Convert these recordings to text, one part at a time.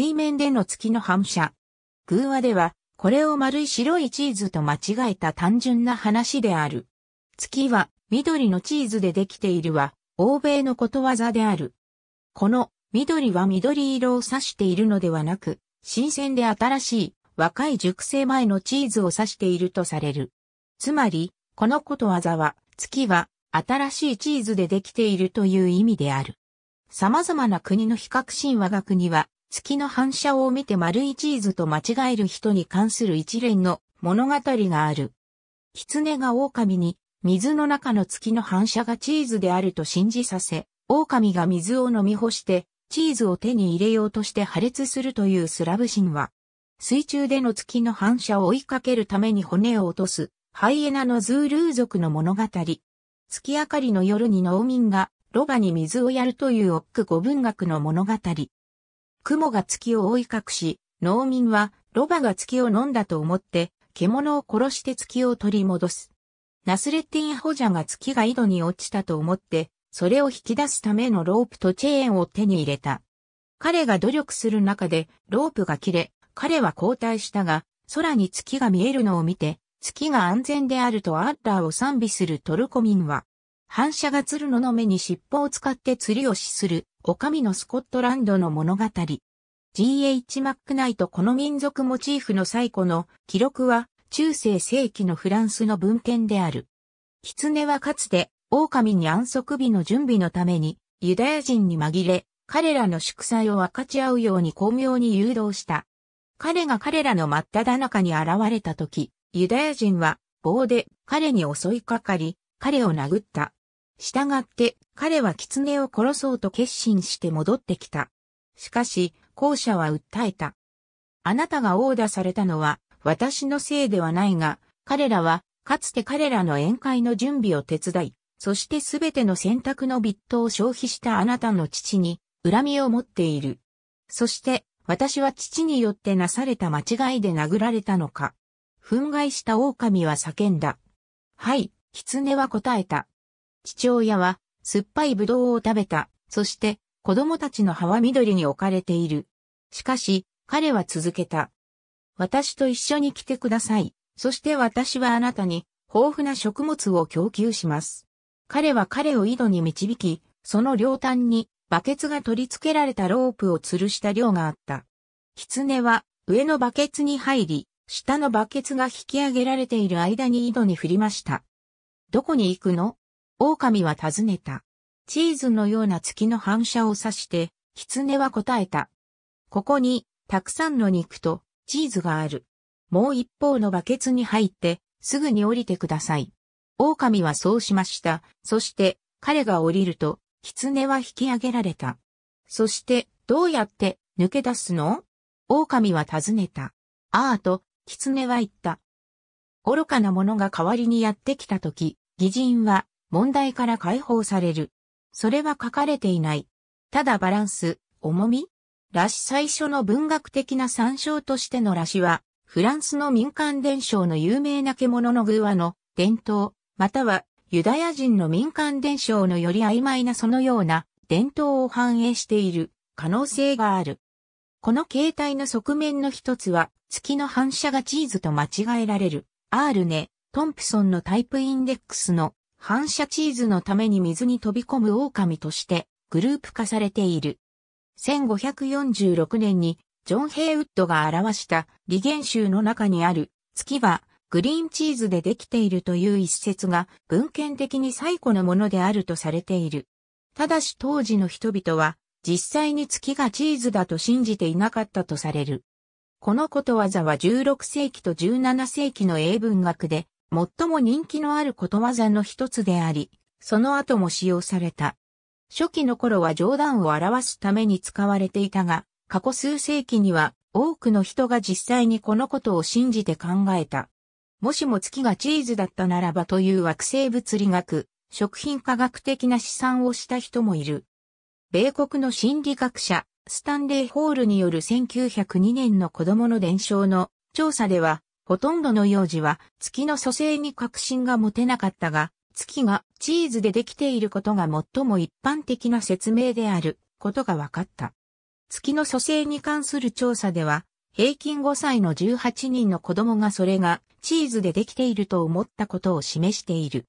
水面での月の反射。偶話では、これを丸い白いチーズと間違えた単純な話である。月は緑のチーズでできているは、欧米のことわざである。この緑は緑色を指しているのではなく、新鮮で新しい若い熟成前のチーズを指しているとされる。つまり、このことわざは、月は新しいチーズでできているという意味である。様々な国の比較神話学には、月の反射を見て丸いチーズと間違える人に関する一連の物語がある。狐が狼に、水の中の月の反射がチーズであると信じさせ、狼が水を飲み干して、チーズを手に入れようとして破裂するというスラブ神話。水中での月の反射を追いかけるために骨を落とす、ハイエナのズールー族の物語。月明かりの夜に農民が、ロバに水をやるという奥ッ語文学の物語。雲が月を覆い隠し、農民はロバが月を飲んだと思って、獣を殺して月を取り戻す。ナスレッティンホジャが月が井戸に落ちたと思って、それを引き出すためのロープとチェーンを手に入れた。彼が努力する中でロープが切れ、彼は交代したが、空に月が見えるのを見て、月が安全であるとアッラーを賛美するトルコ民は、反射が鶴のの目に尻尾を使って釣りを死するお神のスコットランドの物語。G.H. マックナイトこの民族モチーフの最古の記録は中世世紀のフランスの文献である。狐はかつて狼に安息日の準備のためにユダヤ人に紛れ彼らの祝祭を分かち合うように巧妙に誘導した。彼が彼らの真っ只中に現れた時、ユダヤ人は棒で彼に襲いかかり、彼を殴った。従って、彼は狐を殺そうと決心して戻ってきた。しかし、後者は訴えた。あなたが殴打されたのは、私のせいではないが、彼らは、かつて彼らの宴会の準備を手伝い、そしてすべての選択のビットを消費したあなたの父に、恨みを持っている。そして、私は父によってなされた間違いで殴られたのか。憤慨した狼は叫んだ。はい、狐は答えた。父親は酸っぱいブドウを食べた。そして子供たちの葉は緑に置かれている。しかし彼は続けた。私と一緒に来てください。そして私はあなたに豊富な食物を供給します。彼は彼を井戸に導き、その両端にバケツが取り付けられたロープを吊るした漁があった。狐は上のバケツに入り、下のバケツが引き上げられている間に井戸に降りました。どこに行くの狼は尋ねた。チーズのような月の反射を指して、狐は答えた。ここに、たくさんの肉と、チーズがある。もう一方のバケツに入って、すぐに降りてください。狼はそうしました。そして、彼が降りると、狐は引き上げられた。そして、どうやって抜け出すの狼は尋ねた。ああと、狐は言った。愚かな者が代わりにやってきたとき、偽人は問題から解放される。それは書かれていない。ただバランス、重みらし最初の文学的な参照としてのらしは、フランスの民間伝承の有名な獣の偶話の伝統、またはユダヤ人の民間伝承のより曖昧なそのような伝統を反映している可能性がある。この形態の側面の一つは、月の反射がチーズと間違えられる、アールネ、トンプソンのタイプインデックスの反射チーズのために水に飛び込む狼としてグループ化されている。1546年にジョン・ヘイウッドが表した理言集の中にある月はグリーンチーズでできているという一節が文献的に最古のものであるとされている。ただし当時の人々は実際に月がチーズだと信じていなかったとされる。このことわざは16世紀と17世紀の英文学で最も人気のあることわざの一つであり、その後も使用された。初期の頃は冗談を表すために使われていたが、過去数世紀には多くの人が実際にこのことを信じて考えた。もしも月がチーズだったならばという惑星物理学、食品科学的な試算をした人もいる。米国の心理学者、スタンレー・ホールによる1902年の子供の伝承の調査では、ほとんどの幼児は月の蘇生に確信が持てなかったが、月がチーズでできていることが最も一般的な説明であることが分かった。月の蘇生に関する調査では、平均5歳の18人の子供がそれがチーズでできていると思ったことを示している。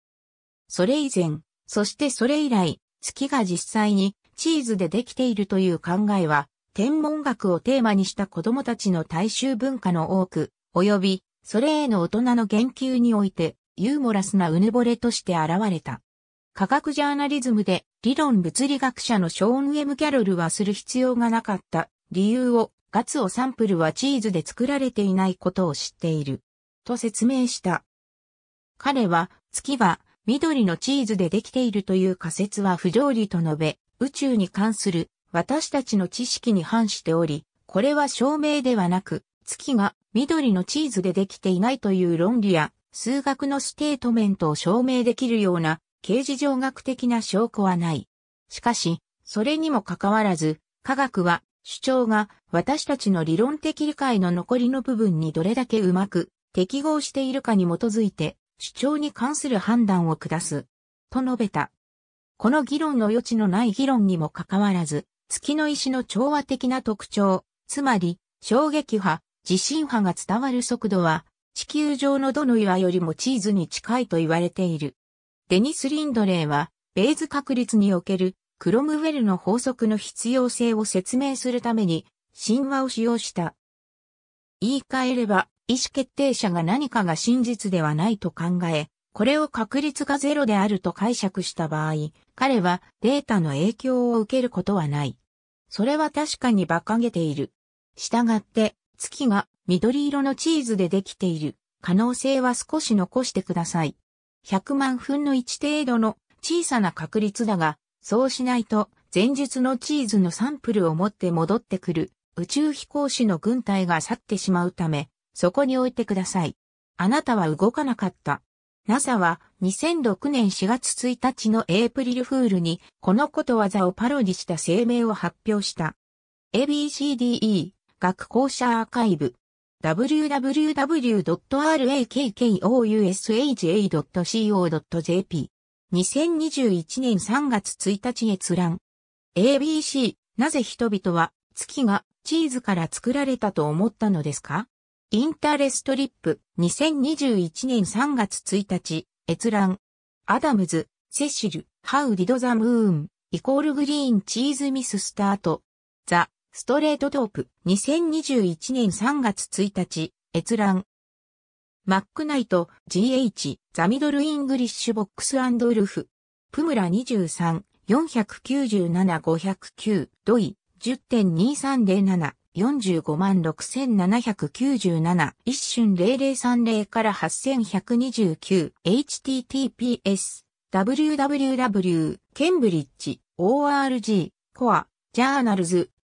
それ以前、そしてそれ以来、月が実際にチーズでできているという考えは、天文学をテーマにした子供たちの大衆文化の多く、及びそれへの大人の言及において、ユーモラスなうぬぼれとして現れた。科学ジャーナリズムで理論物理学者のショーン・ウェム・キャロルはする必要がなかった理由をガツオサンプルはチーズで作られていないことを知っている。と説明した。彼は月は緑のチーズでできているという仮説は不条理と述べ、宇宙に関する私たちの知識に反しており、これは証明ではなく、月が緑のチーズでできていないという論理や、数学のステートメントを証明できるような、形事上学的な証拠はない。しかし、それにもかかわらず、科学は、主張が私たちの理論的理解の残りの部分にどれだけうまく適合しているかに基づいて主張に関する判断を下す。と述べた。この議論の余地のない議論にもかかわらず、月の石の調和的な特徴、つまり衝撃波、地震波が伝わる速度は、地球上のどの岩よりも地図に近いと言われている。デニス・リンドレーは、ベーズ確率におけるクロムウェルの法則の必要性を説明するために、神話を使用した。言い換えれば、意思決定者が何かが真実ではないと考え、これを確率がゼロであると解釈した場合、彼はデータの影響を受けることはない。それは確かに馬鹿げている。したがって、月が緑色のチーズでできている可能性は少し残してください。100万分の1程度の小さな確率だが、そうしないと前述のチーズのサンプルを持って戻ってくる宇宙飛行士の軍隊が去ってしまうため、そこに置いてください。あなたは動かなかった。NASA は2006年4月1日のエイプリルフールにこのことわざをパロディした声明を発表した。ABCDE 学校舎アーカイブ。www.rakkousa.co.jp 2021年3月1日閲覧。ABC、なぜ人々は月がチーズから作られたと思ったのですかインターレストリップ2021年3月1日閲覧。アダムズ、セシル、ハウディドザムーン、イコールグリーンチーズミススタート。ザ、ストレートトープ、2021年3月1日、閲覧。マックナイト、GH、ザミドルイングリッシュボックスウルフ。プムラ23、497-509、ドイ、10.2307。45万6797一瞬0030から 8129https www ケンブリッジ org コアジャーナルズ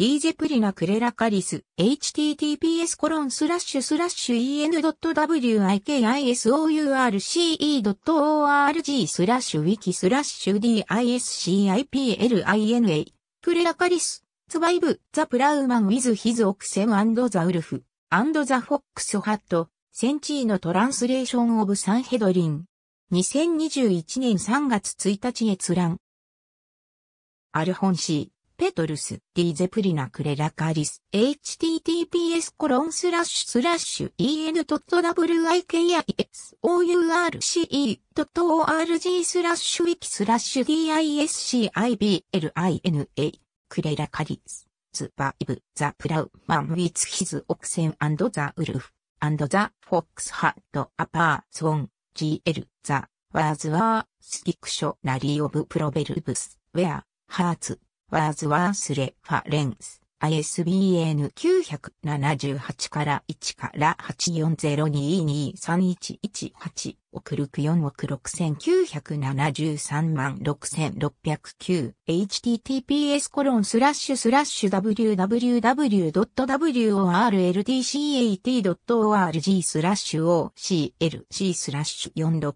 ディーゼプリナクレラカリス、https コロンスラッシュスラッシュ en.wikisource.org スラッシュウィキスラッシュ disciplina クレラカリス、ツバイブ、ザプラウマンウィズヒズオクセムザウルフ、アンドザフォックスハット、センチーのトランスレーションオブサンヘドリン。2021年3月1日閲覧。アルホンシー。ペトルス、ディゼプリナクレラカリス、https コロンスラッシュスラッシュ en.wikisource.org スラッシュウィキスラッシュ disciblina クレラカリス、スバイブ、ザプラウマンウィツヒズオクセンザウルフ、アンド・ザフォックスハットアパーソン、gl、ザ、ワーズワー、スディクショナリー・オブプロベルブス、ウェア、ハーツ、ワーズワースレファレンス ISBN 978から1から840223118億六4億6973万 6609https コロンスラッシュスラッシュ www.worldcat.org スラッシュ OCLC スラッシュ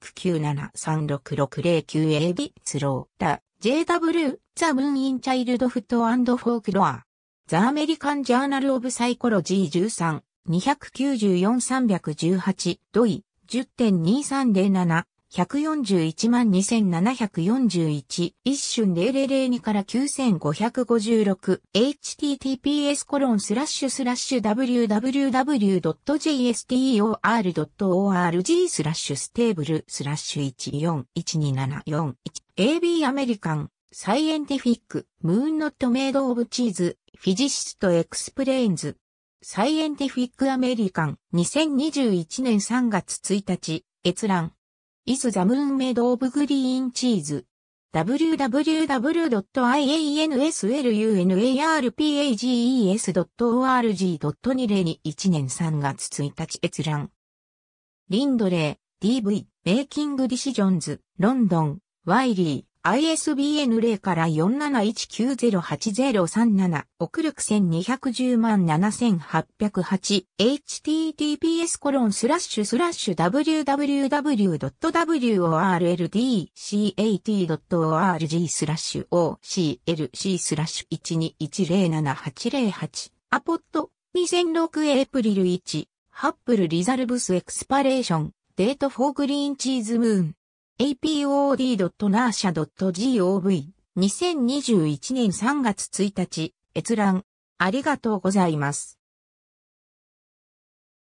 469736609AB スローだ JW、The Moon in Child f o o and Folklore。The American Journal of Psychology 13、294-318、ドイ、10.2307、1412741、一瞬0002から9556、https コロンスラッシュスラッシュ w w w j s t o r o r g スラッシュステーブルスラッシュ1412741 AB アメリカン、サイエンティフィック、ムーンノットメイドオブチーズ、フィジシストエクスプレインズ。サイエンティフィックアメリカン、2021年3月1日、閲覧。is the moon made of green cheese. www.iansluarpages.org.202 n 年3月1日閲覧。リンドレー、DV、メイキングディシジョンズ、ロンドン、ワイリー、ISBN 0から471908037、送るく1210万7808、https コロンスラッシュスラッシュ www.worldcat.org スラッシュ oclc スラッシュ1210788 0、アポット、2006エイプリル1、ハップルリザルブスエクスパレーション、デートフォーグリーンチーズムーン。apod.narsha.gov 2021年3月1日閲覧ありがとうございます。